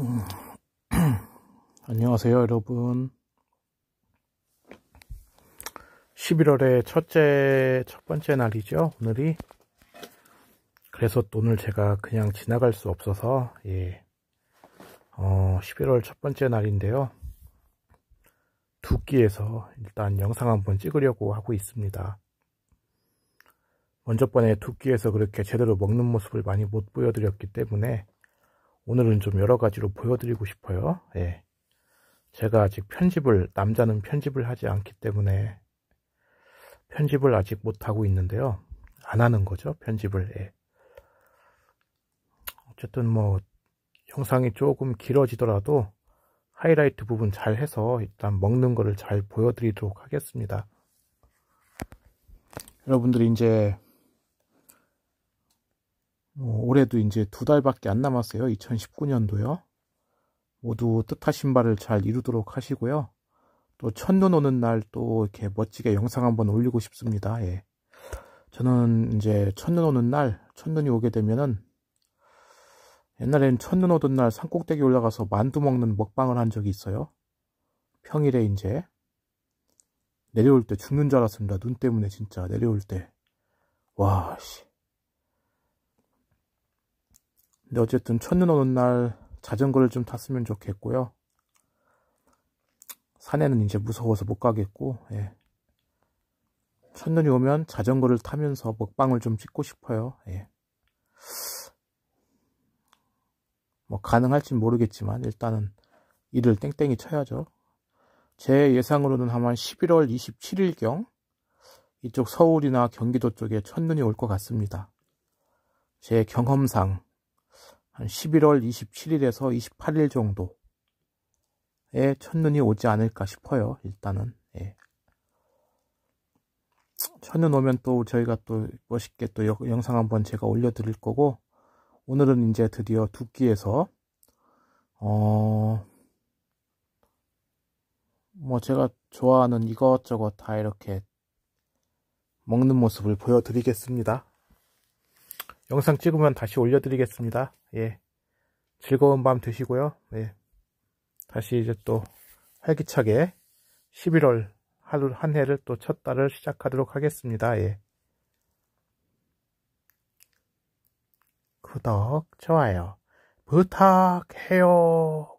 음. 안녕하세요, 여러분. 11월의 첫째, 첫 번째 날이죠, 오늘이. 그래서 오늘 제가 그냥 지나갈 수 없어서, 예. 어, 11월 첫 번째 날인데요. 두 끼에서 일단 영상 한번 찍으려고 하고 있습니다. 먼저번에 두 끼에서 그렇게 제대로 먹는 모습을 많이 못 보여드렸기 때문에, 오늘은 좀 여러 가지로 보여드리고 싶어요. 예. 제가 아직 편집을, 남자는 편집을 하지 않기 때문에 편집을 아직 못하고 있는데요. 안 하는 거죠. 편집을. 예. 어쨌든 뭐 영상이 조금 길어지더라도 하이라이트 부분 잘 해서 일단 먹는 거를 잘 보여드리도록 하겠습니다. 여러분들이 이제 어, 올해도 이제 두 달밖에 안 남았어요. 2019년도요. 모두 뜻하신 바를 잘 이루도록 하시고요. 또 첫눈 오는 날 또 이렇게 멋지게 영상 한번 올리고 싶습니다. 예. 저는 이제 첫눈 오는 날, 첫눈이 오게 되면은 옛날엔 첫눈 오던 날 산꼭대기 올라가서 만두 먹는 먹방을 한 적이 있어요. 평일에 이제 내려올 때 죽는 줄 알았습니다. 눈 때문에 진짜 내려올 때. 와, 씨. 근데 어쨌든 첫눈 오는 날 자전거를 좀 탔으면 좋겠고요. 산에는 이제 무서워서 못 가겠고, 예. 첫눈이 오면 자전거를 타면서 먹방을 좀 찍고 싶어요. 예. 뭐가능할지 모르겠지만 일단은 일을 땡땡이 쳐야죠. 제 예상으로는 아마 11월 27일경 이쪽 서울이나 경기도 쪽에 첫눈이 올 것 같습니다. 제 경험상 한 11월 27일에서 28일 정도에 첫눈이 오지 않을까 싶어요. 일단은 예. 첫눈 오면 또 저희가 또 멋있게 또 영상 한번 제가 올려드릴 거고 오늘은 이제 드디어 두끼에서 어... 뭐 제가 좋아하는 이것저것 다 이렇게 먹는 모습을 보여드리겠습니다. 영상 찍으면 다시 올려드리겠습니다. 예. 즐거운 밤 되시고요. 예. 다시 이제 또 활기차게 11월 하루 한 해를 또 첫 달을 시작하도록 하겠습니다. 예. 구독, 좋아요 부탁해요.